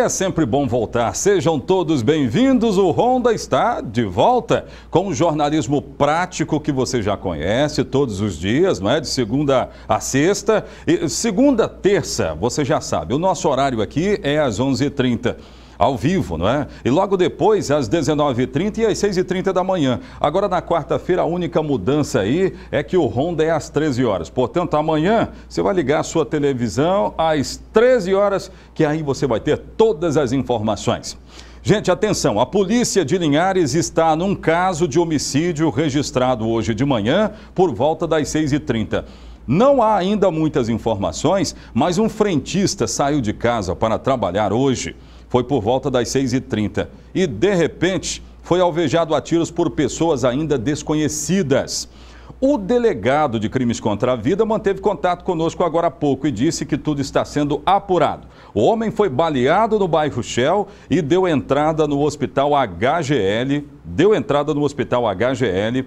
é sempre bom voltar. Sejam todos bem-vindos. O Honda está de volta com o jornalismo prático que você já conhece todos os dias, não é? De segunda a sexta. E segunda, terça, você já sabe. O nosso horário aqui é às 11h30 ao vivo, não é? E logo depois, às 19h30 e às 6h30 da manhã. Agora, na quarta-feira, a única mudança aí é que o Ronda é às 13 horas. Portanto, amanhã você vai ligar a sua televisão às 13 horas, que aí você vai ter todas as informações. Gente, atenção, a polícia de Linhares está num caso de homicídio registrado hoje de manhã por volta das 6h30. Não há ainda muitas informações, mas um frentista saiu de casa para trabalhar hoje. Foi por volta das 6h30. E, de repente, foi alvejado a tiros por pessoas ainda desconhecidas. O delegado de crimes contra a vida manteve contato conosco agora há pouco e disse que tudo está sendo apurado. O homem foi baleado no bairro Shell e deu entrada no hospital HGL, deu entrada no hospital HGL,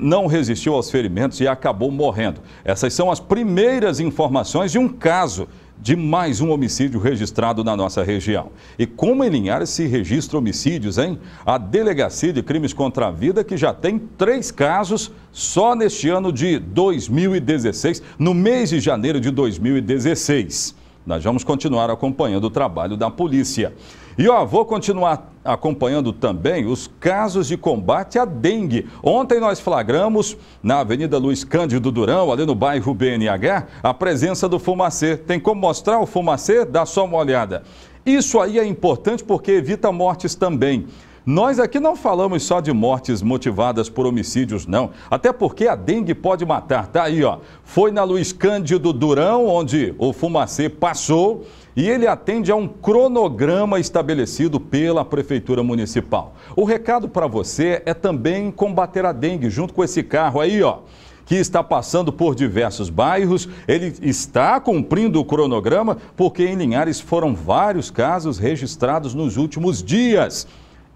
não resistiu aos ferimentos e acabou morrendo. Essas são as primeiras informações de um caso de mais um homicídio registrado na nossa região. E como alinhar esse registro homicídios, hein? A Delegacia de Crimes contra a Vida, que já tem três casos só neste ano de 2016, no mês de janeiro de 2016. Nós vamos continuar acompanhando o trabalho da polícia. E ó, vou continuar acompanhando também os casos de combate à dengue. Ontem nós flagramos na Avenida Luiz Cândido Durão, ali no bairro BNH, a presença do fumacê. Tem como mostrar o fumacê? Dá só uma olhada. Isso aí é importante porque evita mortes também. Nós aqui não falamos só de mortes motivadas por homicídios, não. Até porque a dengue pode matar. Tá aí, ó. Foi na Luiz Cândido Durão, onde o fumacê passou e ele atende a um cronograma estabelecido pela Prefeitura Municipal. O recado para você é também combater a dengue junto com esse carro aí, ó. Que está passando por diversos bairros, ele está cumprindo o cronograma, porque em Linhares foram vários casos registrados nos últimos dias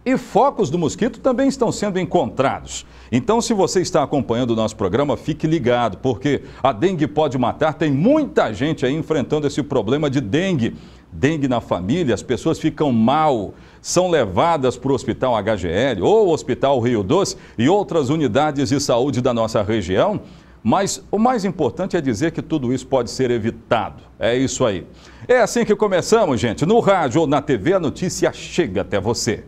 e focos do mosquito também estão sendo encontrados. Então, se você está acompanhando o nosso programa, fique ligado, porque a dengue pode matar. Tem muita gente aí enfrentando esse problema de dengue. Dengue na família, as pessoas ficam mal, são levadas para o Hospital HGL ou Hospital Rio Doce e outras unidades de saúde da nossa região. Mas o mais importante é dizer que tudo isso pode ser evitado. É isso aí. É assim que começamos, gente. No rádio ou na TV, a notícia chega até você.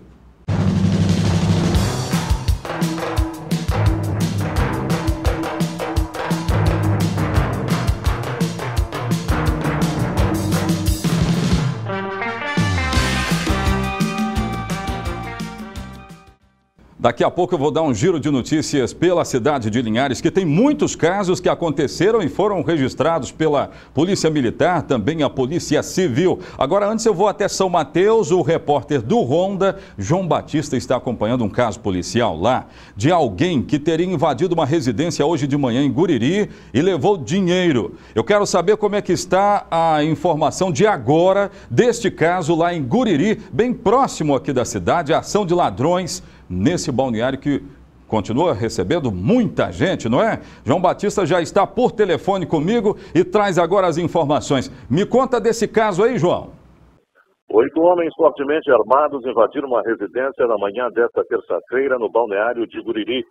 Daqui a pouco eu vou dar um giro de notícias pela cidade de Linhares, que tem muitos casos que aconteceram e foram registrados pela Polícia Militar, também a Polícia Civil. Agora, antes eu vou até São Mateus, o repórter do Ronda, João Batista, está acompanhando um caso policial lá de alguém que teria invadido uma residência hoje de manhã em Guriri e levou dinheiro. Eu quero saber como é que está a informação de agora deste caso lá em Guriri, bem próximo aqui da cidade, a ação de ladrões nesse balneário que continua recebendo muita gente, não é? João Batista já está por telefone comigo e traz agora as informações. Me conta desse caso aí, João. Oito homens fortemente armados invadiram uma residência na manhã desta terça-feira no balneário de Guriri.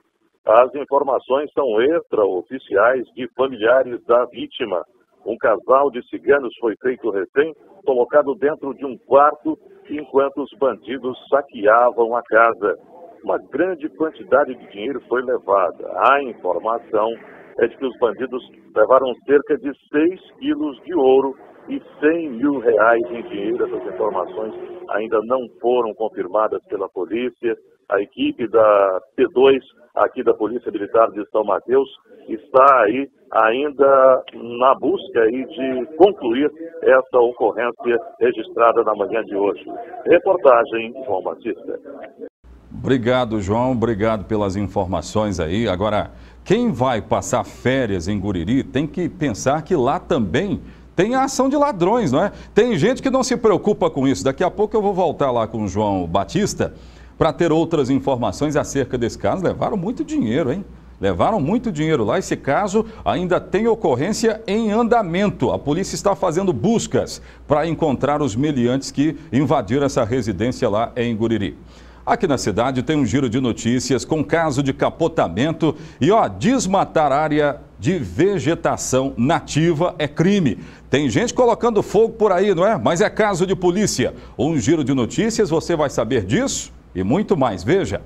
As informações são extraoficiais de familiares da vítima. Um casal de ciganos foi feito refém, colocado dentro de um quarto, enquanto os bandidos saqueavam a casa uma grande quantidade de dinheiro foi levada. A informação é de que os bandidos levaram cerca de 6 quilos de ouro e 100 mil reais em dinheiro. Essas informações ainda não foram confirmadas pela polícia. A equipe da P2, aqui da Polícia Militar de São Mateus, está aí ainda na busca aí de concluir essa ocorrência registrada na manhã de hoje. Reportagem João Batista. Obrigado, João. Obrigado pelas informações aí. Agora, quem vai passar férias em Guriri tem que pensar que lá também tem a ação de ladrões, não é? Tem gente que não se preocupa com isso. Daqui a pouco eu vou voltar lá com o João Batista para ter outras informações acerca desse caso. Levaram muito dinheiro, hein? Levaram muito dinheiro lá. Esse caso ainda tem ocorrência em andamento. A polícia está fazendo buscas para encontrar os meliantes que invadiram essa residência lá em Guriri. Aqui na cidade tem um giro de notícias com caso de capotamento e ó, desmatar área de vegetação nativa é crime. Tem gente colocando fogo por aí, não é? Mas é caso de polícia. Um giro de notícias, você vai saber disso e muito mais. Veja.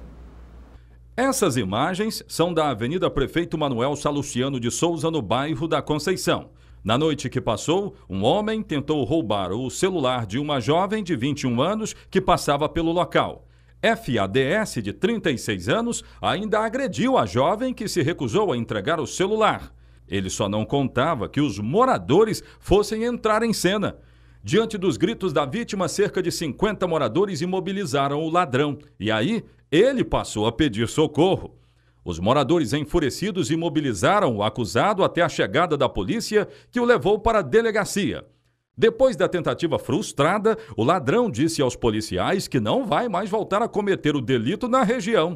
Essas imagens são da Avenida Prefeito Manuel Salustiano de Souza, no bairro da Conceição. Na noite que passou, um homem tentou roubar o celular de uma jovem de 21 anos que passava pelo local. FADS, de 36 anos, ainda agrediu a jovem que se recusou a entregar o celular. Ele só não contava que os moradores fossem entrar em cena. Diante dos gritos da vítima, cerca de 50 moradores imobilizaram o ladrão e aí ele passou a pedir socorro. Os moradores enfurecidos imobilizaram o acusado até a chegada da polícia, que o levou para a delegacia. Depois da tentativa frustrada, o ladrão disse aos policiais que não vai mais voltar a cometer o delito na região.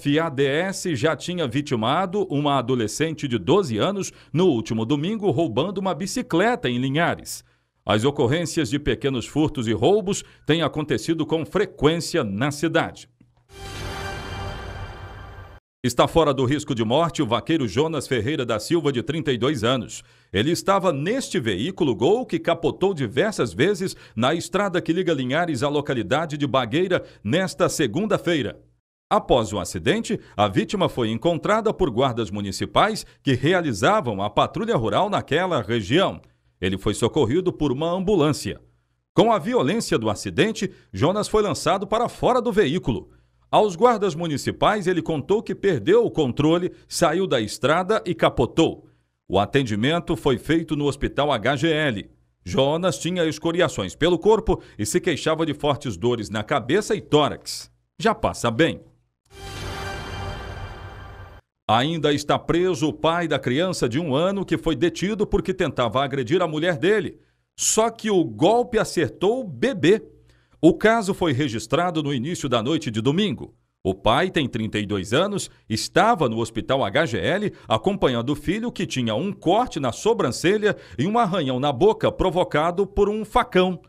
FADS já tinha vitimado uma adolescente de 12 anos no último domingo roubando uma bicicleta em Linhares. As ocorrências de pequenos furtos e roubos têm acontecido com frequência na cidade. Está fora do risco de morte o vaqueiro Jonas Ferreira da Silva, de 32 anos. Ele estava neste veículo Gol que capotou diversas vezes na estrada que liga Linhares à localidade de Bagueira nesta segunda-feira. Após o acidente, a vítima foi encontrada por guardas municipais que realizavam a patrulha rural naquela região. Ele foi socorrido por uma ambulância. Com a violência do acidente, Jonas foi lançado para fora do veículo. Aos guardas municipais, ele contou que perdeu o controle, saiu da estrada e capotou. O atendimento foi feito no Hospital HGL. Jonas tinha escoriações pelo corpo e se queixava de fortes dores na cabeça e tórax. Já passa bem. Ainda está preso o pai da criança de um ano que foi detido porque tentava agredir a mulher dele. Só que o golpe acertou o bebê. O caso foi registrado no início da noite de domingo. O pai tem 32 anos, estava no hospital HGL acompanhando o filho que tinha um corte na sobrancelha e um arranhão na boca provocado por um facão.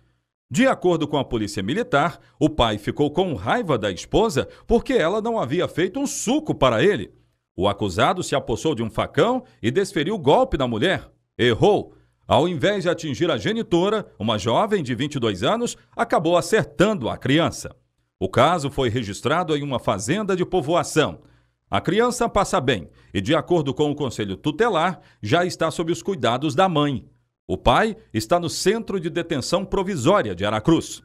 De acordo com a polícia militar, o pai ficou com raiva da esposa porque ela não havia feito um suco para ele. O acusado se apossou de um facão e desferiu golpe na mulher. Errou. Ao invés de atingir a genitora, uma jovem de 22 anos acabou acertando a criança. O caso foi registrado em uma fazenda de povoação. A criança passa bem e, de acordo com o conselho tutelar, já está sob os cuidados da mãe. O pai está no centro de detenção provisória de Aracruz.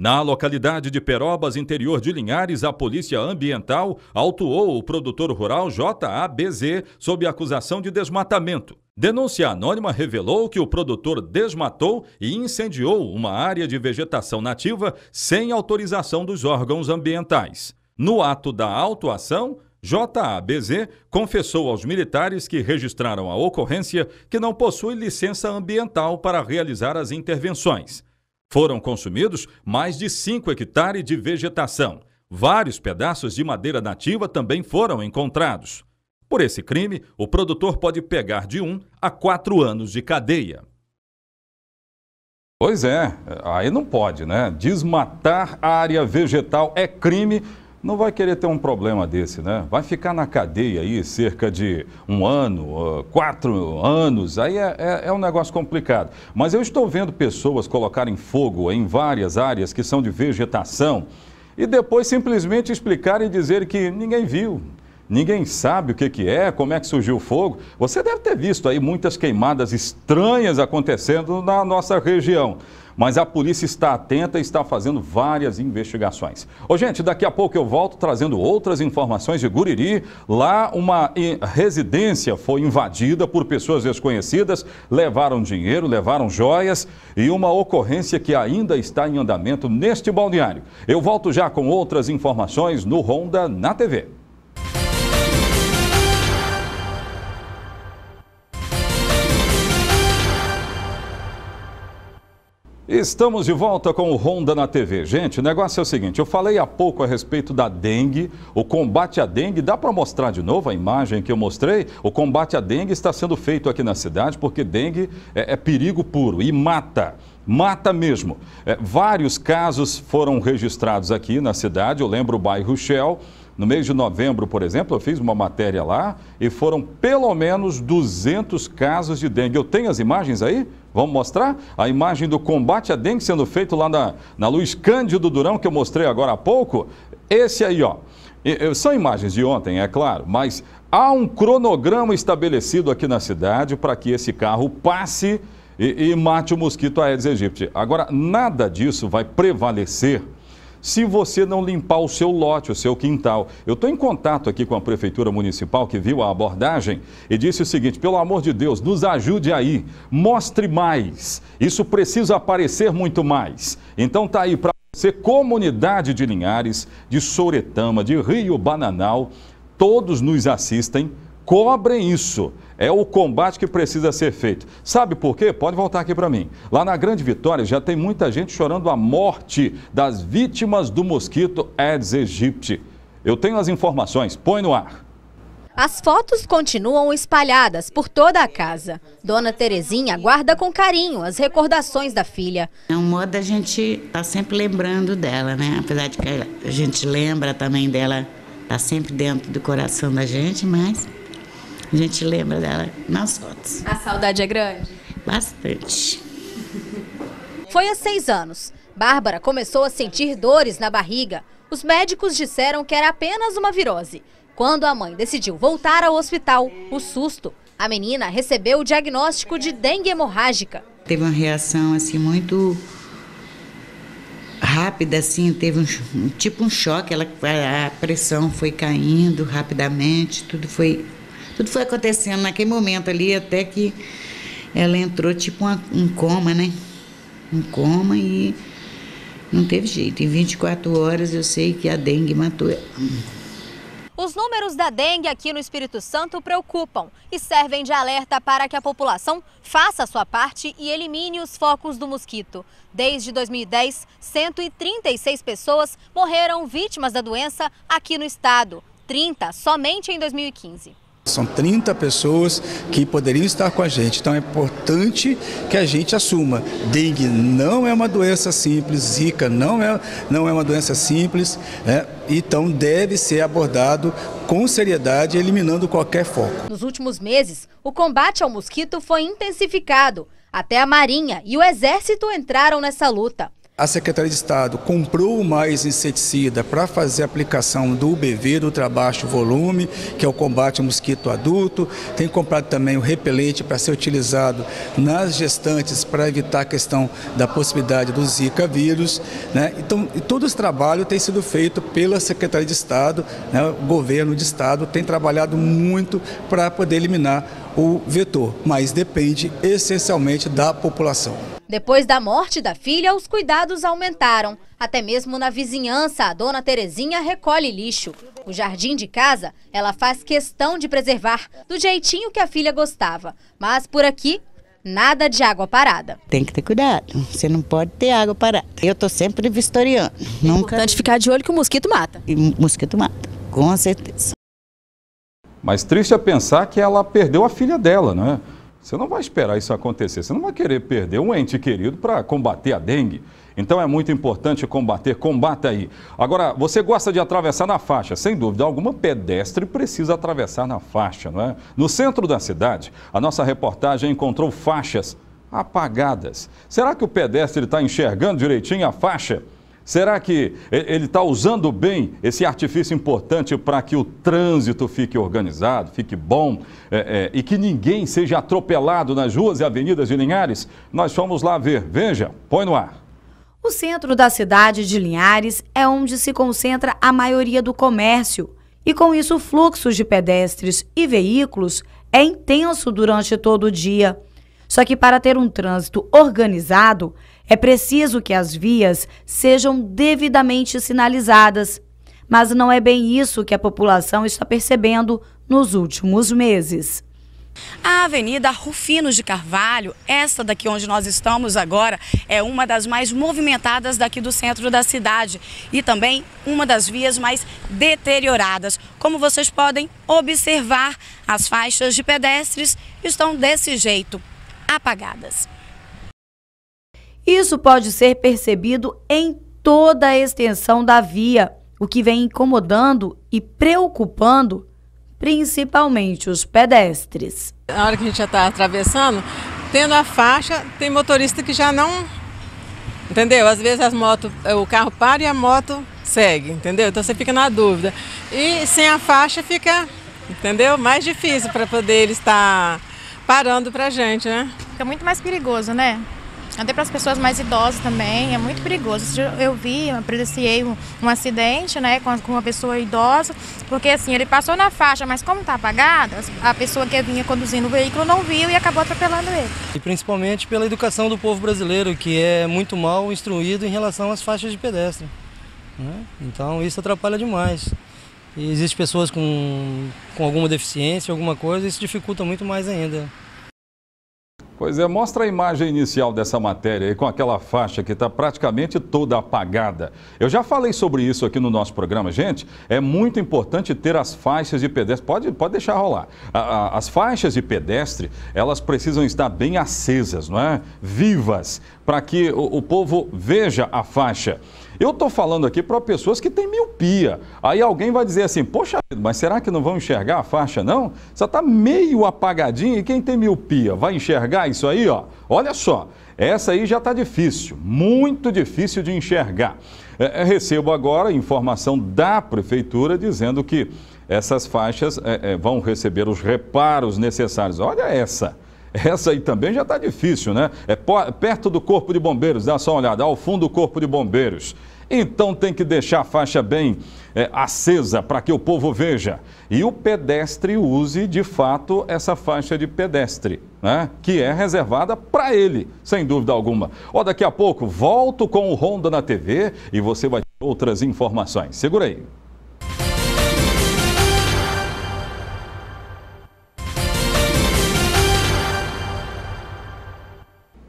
Na localidade de Perobas, interior de Linhares, a Polícia Ambiental autuou o produtor rural JABZ sob acusação de desmatamento. Denúncia anônima revelou que o produtor desmatou e incendiou uma área de vegetação nativa sem autorização dos órgãos ambientais. No ato da autuação, JABZ confessou aos militares que registraram a ocorrência que não possui licença ambiental para realizar as intervenções. Foram consumidos mais de 5 hectares de vegetação. Vários pedaços de madeira nativa também foram encontrados. Por esse crime, o produtor pode pegar de 1 um a 4 anos de cadeia. Pois é, aí não pode, né? Desmatar a área vegetal é crime não vai querer ter um problema desse, né? Vai ficar na cadeia aí cerca de um ano, quatro anos, aí é, é, é um negócio complicado. Mas eu estou vendo pessoas colocarem fogo em várias áreas que são de vegetação e depois simplesmente explicar e dizer que ninguém viu, ninguém sabe o que, que é, como é que surgiu o fogo. Você deve ter visto aí muitas queimadas estranhas acontecendo na nossa região. Mas a polícia está atenta e está fazendo várias investigações. Ô, gente, daqui a pouco eu volto trazendo outras informações de Guriri. Lá, uma residência foi invadida por pessoas desconhecidas, levaram dinheiro, levaram joias e uma ocorrência que ainda está em andamento neste balneário. Eu volto já com outras informações no Ronda na TV. Estamos de volta com o Ronda na TV. Gente, o negócio é o seguinte: eu falei há pouco a respeito da dengue, o combate à dengue. Dá para mostrar de novo a imagem que eu mostrei? O combate à dengue está sendo feito aqui na cidade porque dengue é, é perigo puro e mata. Mata mesmo. É, vários casos foram registrados aqui na cidade. Eu lembro o bairro Shell. No mês de novembro, por exemplo, eu fiz uma matéria lá e foram pelo menos 200 casos de dengue. Eu tenho as imagens aí? Vamos mostrar a imagem do combate à dengue sendo feito lá na, na Luz Cândido Durão, que eu mostrei agora há pouco. Esse aí, ó. São imagens de ontem, é claro, mas há um cronograma estabelecido aqui na cidade para que esse carro passe e, e mate o mosquito Aedes aegypti. Agora, nada disso vai prevalecer se você não limpar o seu lote, o seu quintal. Eu estou em contato aqui com a Prefeitura Municipal que viu a abordagem e disse o seguinte: pelo amor de Deus, nos ajude aí, mostre mais. Isso precisa aparecer muito mais. Então tá aí para você, comunidade de Linhares, de Soretama, de Rio Bananal, todos nos assistem, cobrem isso. É o combate que precisa ser feito. Sabe por quê? Pode voltar aqui para mim. Lá na Grande Vitória já tem muita gente chorando a morte das vítimas do mosquito Aedes aegypti. Eu tenho as informações, põe no ar. As fotos continuam espalhadas por toda a casa. Dona Terezinha guarda com carinho as recordações da filha. É um modo a gente tá sempre lembrando dela, né? Apesar de que a gente lembra também dela, tá sempre dentro do coração da gente, mas a gente lembra dela nas fotos. A saudade é grande? Bastante. Foi há seis anos. Bárbara começou a sentir dores na barriga. Os médicos disseram que era apenas uma virose. Quando a mãe decidiu voltar ao hospital, o susto. A menina recebeu o diagnóstico de dengue hemorrágica. Teve uma reação assim muito rápida, assim, teve um, tipo um choque, ela, a pressão foi caindo rapidamente, tudo foi tudo foi acontecendo naquele momento ali, até que ela entrou tipo uma, um coma, né? Um coma e não teve jeito. Em 24 horas eu sei que a dengue matou ela. Os números da dengue aqui no Espírito Santo preocupam e servem de alerta para que a população faça a sua parte e elimine os focos do mosquito. Desde 2010, 136 pessoas morreram vítimas da doença aqui no estado, 30 somente em 2015. São 30 pessoas que poderiam estar com a gente, então é importante que a gente assuma. Dengue não é uma doença simples, Zika não é, não é uma doença simples, né? então deve ser abordado com seriedade, eliminando qualquer foco. Nos últimos meses, o combate ao mosquito foi intensificado. Até a Marinha e o Exército entraram nessa luta a Secretaria de Estado comprou mais inseticida para fazer a aplicação do UBV, do ultrabaixo volume, que é o combate ao mosquito adulto. Tem comprado também o repelente para ser utilizado nas gestantes para evitar a questão da possibilidade do Zika vírus. Né? Então, todo esse trabalho tem sido feito pela Secretaria de Estado, né? o governo de Estado tem trabalhado muito para poder eliminar o vetor, mas depende essencialmente da população. Depois da morte da filha, os cuidados aumentaram. Até mesmo na vizinhança, a dona Terezinha recolhe lixo. O jardim de casa, ela faz questão de preservar do jeitinho que a filha gostava. Mas por aqui, nada de água parada. Tem que ter cuidado, você não pode ter água parada. Eu estou sempre vistoriando. É Nunca... importante ficar de olho que o mosquito mata. E mosquito mata, com certeza. Mas triste é pensar que ela perdeu a filha dela, né? Você não vai esperar isso acontecer, você não vai querer perder um ente querido para combater a dengue. Então é muito importante combater, combata aí. Agora, você gosta de atravessar na faixa? Sem dúvida alguma, pedestre precisa atravessar na faixa, não é? No centro da cidade, a nossa reportagem encontrou faixas apagadas. Será que o pedestre está enxergando direitinho a faixa? Será que ele está usando bem esse artifício importante para que o trânsito fique organizado, fique bom é, é, e que ninguém seja atropelado nas ruas e avenidas de Linhares? Nós fomos lá ver. Veja, põe no ar. O centro da cidade de Linhares é onde se concentra a maioria do comércio e, com isso, o fluxo de pedestres e veículos é intenso durante todo o dia. Só que para ter um trânsito organizado, é preciso que as vias sejam devidamente sinalizadas, mas não é bem isso que a população está percebendo nos últimos meses. A Avenida Rufino de Carvalho, essa daqui onde nós estamos agora, é uma das mais movimentadas daqui do centro da cidade e também uma das vias mais deterioradas. Como vocês podem observar, as faixas de pedestres estão desse jeito, apagadas. Isso pode ser percebido em toda a extensão da via, o que vem incomodando e preocupando principalmente os pedestres. Na hora que a gente já está atravessando, tendo a faixa, tem motorista que já não. Entendeu? Às vezes as motos, o carro para e a moto segue, entendeu? Então você fica na dúvida. E sem a faixa fica, entendeu? Mais difícil para poder ele estar parando para a gente, né? Fica muito mais perigoso, né? até para as pessoas mais idosas também, é muito perigoso. Eu vi, presenciei um, um, acidente né, com, com, uma pessoa idosa, porque assim, ele passou na faixa, mas como está apagada, a pessoa que vinha conduzindo o veículo não viu e acabou atropelando ele. E principalmente pela educação do povo brasileiro, que é muito mal instruído em relação às faixas de pedestre. Né? Então isso atrapalha demais. E existem pessoas com, com alguma deficiência, alguma coisa, isso dificulta muito mais ainda. Pois é, mostra a imagem inicial dessa matéria aí, com aquela faixa que está praticamente toda apagada. Eu já falei sobre isso aqui no nosso programa, gente. É muito importante ter as faixas de pedestre. Pode, pode deixar rolar. A, a, as faixas de pedestre, elas precisam estar bem acesas, não é? Vivas, para que o, o povo veja a faixa. Eu estou falando aqui para pessoas que têm miopia. Aí alguém vai dizer assim, poxa vida, mas será que não vão enxergar a faixa não? Só está meio apagadinho e quem tem miopia vai enxergar isso aí, ó? Olha só, essa aí já está difícil, muito difícil de enxergar. É, é, recebo agora informação da prefeitura dizendo que essas faixas é, é, vão receber os reparos necessários. Olha essa. Essa aí também já está difícil, né? É perto do Corpo de Bombeiros, dá só uma olhada, ao fundo do Corpo de Bombeiros. Então tem que deixar a faixa bem é, acesa para que o povo veja. E o pedestre use de fato essa faixa de pedestre, né? que é reservada para ele, sem dúvida alguma. Ó, daqui a pouco volto com o Honda na TV e você vai ter outras informações. Segura aí.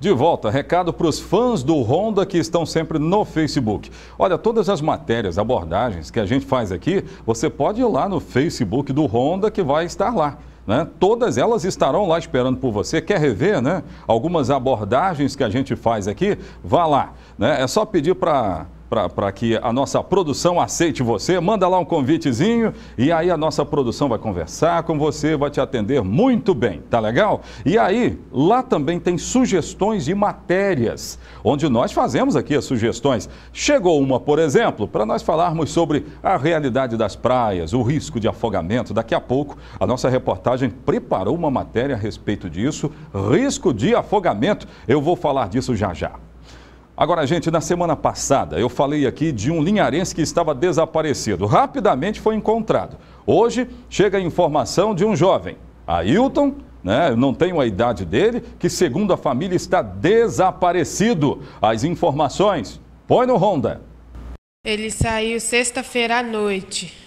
De volta, recado para os fãs do Honda que estão sempre no Facebook. Olha, todas as matérias, abordagens que a gente faz aqui, você pode ir lá no Facebook do Honda que vai estar lá. Né? Todas elas estarão lá esperando por você. Quer rever, né? Algumas abordagens que a gente faz aqui? Vá lá. Né? É só pedir para para que a nossa produção aceite você, manda lá um convitezinho e aí a nossa produção vai conversar com você, vai te atender muito bem, tá legal? E aí, lá também tem sugestões de matérias, onde nós fazemos aqui as sugestões. Chegou uma, por exemplo, para nós falarmos sobre a realidade das praias, o risco de afogamento. Daqui a pouco, a nossa reportagem preparou uma matéria a respeito disso, risco de afogamento. Eu vou falar disso já já. Agora, gente, na semana passada eu falei aqui de um linharense que estava desaparecido. Rapidamente foi encontrado. Hoje chega a informação de um jovem, Ailton, né? não tenho a idade dele, que segundo a família está desaparecido. As informações, põe no Honda. Ele saiu sexta-feira à noite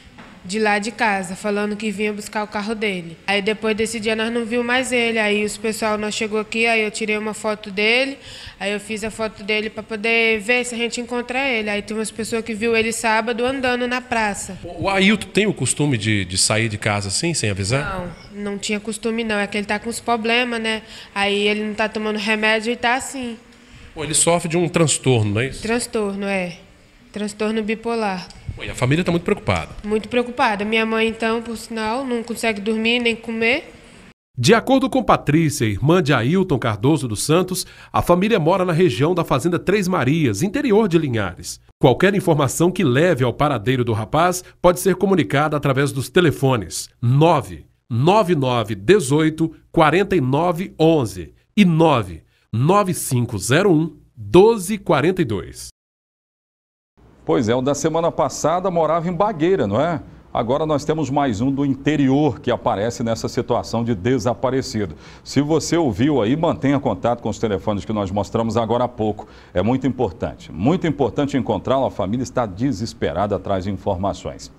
de lá de casa, falando que vinha buscar o carro dele. Aí depois desse dia nós não viu mais ele. Aí os pessoal nós chegou aqui, aí eu tirei uma foto dele, aí eu fiz a foto dele para poder ver se a gente encontra ele. Aí tem umas pessoas que viu ele sábado andando na praça. O Ailton tem o costume de, de sair de casa assim, sem avisar? Não, não tinha costume não. É que ele tá com os problemas, né? Aí ele não tá tomando remédio e tá assim. Pô, ele sofre de um transtorno, não é isso? Transtorno, é. Transtorno bipolar. E a família está muito preocupada. Muito preocupada. Minha mãe, então, por sinal, não consegue dormir nem comer. De acordo com Patrícia, irmã de Ailton Cardoso dos Santos, a família mora na região da Fazenda Três Marias, interior de Linhares. Qualquer informação que leve ao paradeiro do rapaz pode ser comunicada através dos telefones 9 9918 4911 e 99501 1242. Pois é, o da semana passada morava em Bagueira, não é? Agora nós temos mais um do interior que aparece nessa situação de desaparecido. Se você ouviu aí, mantenha contato com os telefones que nós mostramos agora há pouco. É muito importante, muito importante encontrá-lo. A família está desesperada atrás de informações.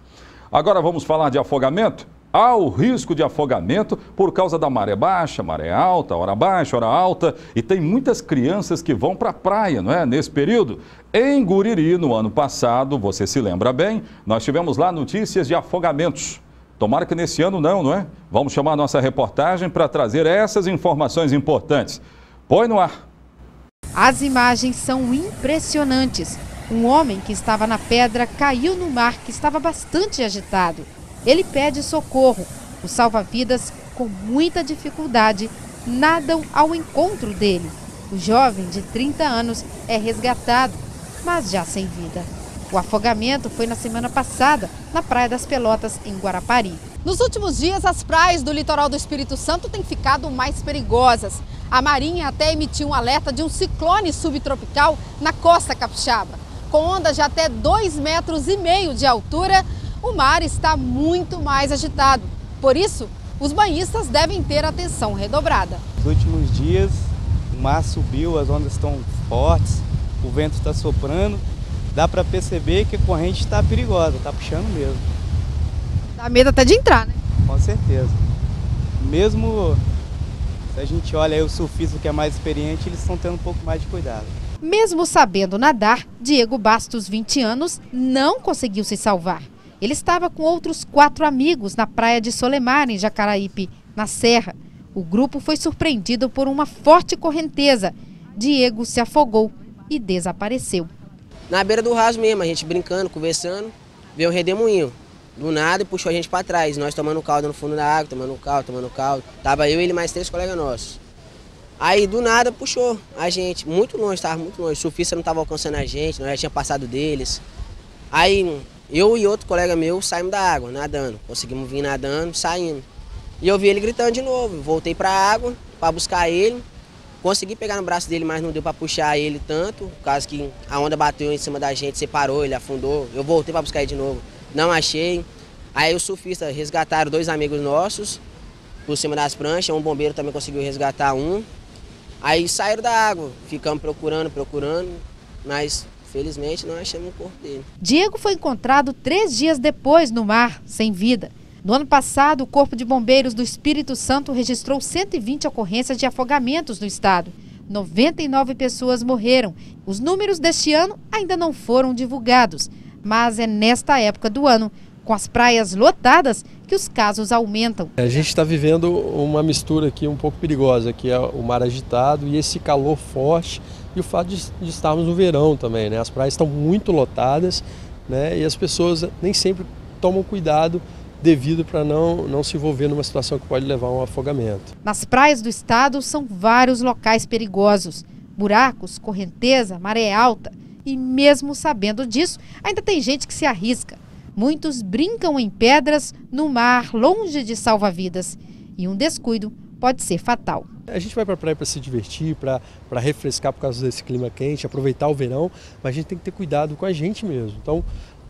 Agora vamos falar de afogamento? Há o risco de afogamento por causa da maré baixa, maré alta, hora baixa, hora alta. E tem muitas crianças que vão para a praia, não é? Nesse período. Em Guriri, no ano passado, você se lembra bem, nós tivemos lá notícias de afogamentos. Tomara que nesse ano não, não é? Vamos chamar a nossa reportagem para trazer essas informações importantes. Põe no ar. As imagens são impressionantes. Um homem que estava na pedra caiu no mar que estava bastante agitado. Ele pede socorro. Os salva-vidas, com muita dificuldade, nadam ao encontro dele. O jovem, de 30 anos, é resgatado, mas já sem vida. O afogamento foi na semana passada, na Praia das Pelotas, em Guarapari. Nos últimos dias, as praias do litoral do Espírito Santo têm ficado mais perigosas. A Marinha até emitiu um alerta de um ciclone subtropical na costa capixaba. Com ondas de até 2,5 metros e meio de altura, o mar está muito mais agitado. Por isso, os banhistas devem ter atenção redobrada. Nos últimos dias, o mar subiu, as ondas estão fortes, o vento está soprando. Dá para perceber que a corrente está perigosa, está puxando mesmo. Dá medo até de entrar, né? Com certeza. Mesmo se a gente olha aí o surfista que é mais experiente, eles estão tendo um pouco mais de cuidado. Mesmo sabendo nadar, Diego Bastos, 20 anos, não conseguiu se salvar. Ele estava com outros quatro amigos na praia de Solemar, em Jacaraípe, na Serra. O grupo foi surpreendido por uma forte correnteza. Diego se afogou e desapareceu. Na beira do raso mesmo, a gente brincando, conversando, veio um redemoinho. Do nada puxou a gente para trás, nós tomando caldo no fundo da água, tomando caldo, tomando caldo. Tava eu e ele mais três colegas nossos. Aí do nada puxou a gente, muito longe, estava muito longe. O surfista não estava alcançando a gente, nós já tinha passado deles. Aí eu e outro colega meu saímos da água, nadando. Conseguimos vir nadando, saindo. E eu vi ele gritando de novo. Voltei para a água para buscar ele. Consegui pegar no braço dele, mas não deu para puxar ele tanto. Por causa que a onda bateu em cima da gente, separou, ele afundou. Eu voltei para buscar ele de novo. Não achei. Aí os surfistas resgataram dois amigos nossos por cima das pranchas. Um bombeiro também conseguiu resgatar um. Aí saíram da água. Ficamos procurando, procurando. Mas Felizmente não achamos o corpo dele. Diego foi encontrado três dias depois no mar, sem vida. No ano passado, o Corpo de Bombeiros do Espírito Santo registrou 120 ocorrências de afogamentos no estado. 99 pessoas morreram. Os números deste ano ainda não foram divulgados, mas é nesta época do ano, com as praias lotadas, que os casos aumentam. A gente está vivendo uma mistura aqui um pouco perigosa, que é o mar agitado e esse calor forte e o fato de, de estarmos no verão também, né? As praias estão muito lotadas, né? E as pessoas nem sempre tomam cuidado devido para não, não se envolver numa situação que pode levar a um afogamento. Nas praias do estado são vários locais perigosos, buracos, correnteza, maré alta. E mesmo sabendo disso, ainda tem gente que se arrisca. Muitos brincam em pedras no mar, longe de salva-vidas. E um descuido pode ser fatal. A gente vai para a praia para se divertir, para refrescar por causa desse clima quente, aproveitar o verão, mas a gente tem que ter cuidado com a gente mesmo. Então,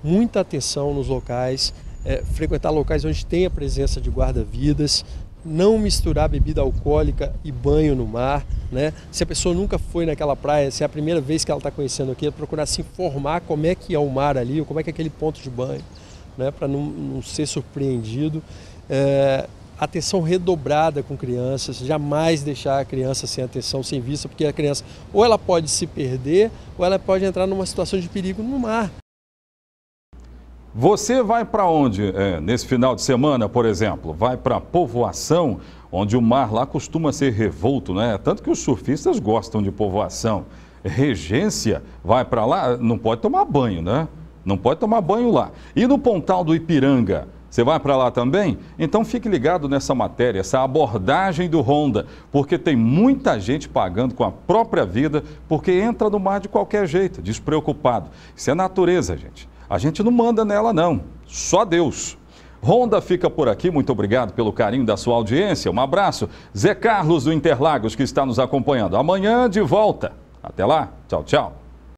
muita atenção nos locais, é, frequentar locais onde tem a presença de guarda-vidas, não misturar bebida alcoólica e banho no mar, né? Se a pessoa nunca foi naquela praia, se é a primeira vez que ela está conhecendo aqui, é procurar se informar como é que é o mar ali, ou como é que é aquele ponto de banho, né? Para não, não, ser surpreendido. É, atenção redobrada com crianças, jamais deixar a criança sem atenção, sem vista, porque a criança ou ela pode se perder ou ela pode entrar numa situação de perigo no mar. Você vai para onde é, nesse final de semana, por exemplo? Vai para povoação, onde o mar lá costuma ser revolto, né? Tanto que os surfistas gostam de povoação. Regência, vai para lá, não pode tomar banho, né? Não pode tomar banho lá. E no Pontal do Ipiranga, você vai para lá também? Então fique ligado nessa matéria, essa abordagem do Honda, porque tem muita gente pagando com a própria vida porque entra no mar de qualquer jeito, despreocupado. Isso é natureza, gente. A gente não manda nela, não. Só Deus. Ronda fica por aqui, muito obrigado pelo carinho da sua audiência. Um abraço. Zé Carlos do Interlagos, que está nos acompanhando. Amanhã de volta. Até lá. Tchau, tchau.